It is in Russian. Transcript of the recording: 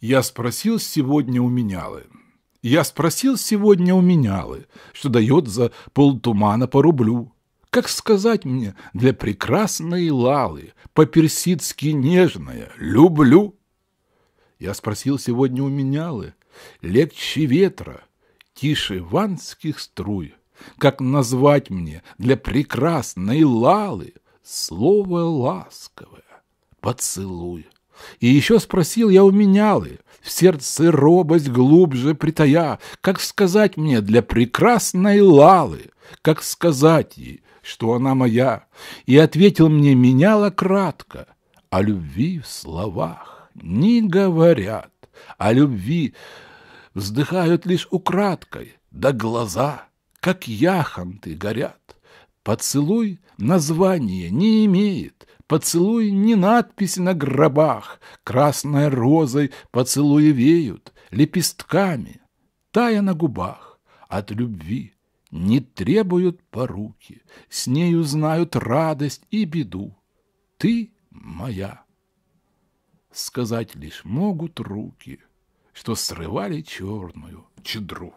Я спросил сегодня у менялы. Я спросил сегодня у менялы, что дает за полтумана по рублю. Как сказать мне, для прекрасной лалы, по-персидски нежная, люблю. Я спросил сегодня у менялы, легче ветра, тише ванских струй. Как назвать мне для прекрасной лалы слово ласковое, поцелуй. И еще спросил я у менялы, в сердце робость глубже притая, как сказать мне для прекрасной Лалы, как сказать ей, что она моя. И ответил мне меняла кратко, о любви в словах не говорят, о любви вздыхают лишь украдкой, да глаза, как яхонты, горят. Поцелуй название не имеет, Поцелуй не надписи на гробах, Красной розой поцелуи веют, Лепестками, тая на губах, От любви не требуют поруки, С нею знают радость и беду. Ты моя. Сказать лишь могут руки, Что срывали черную чедру.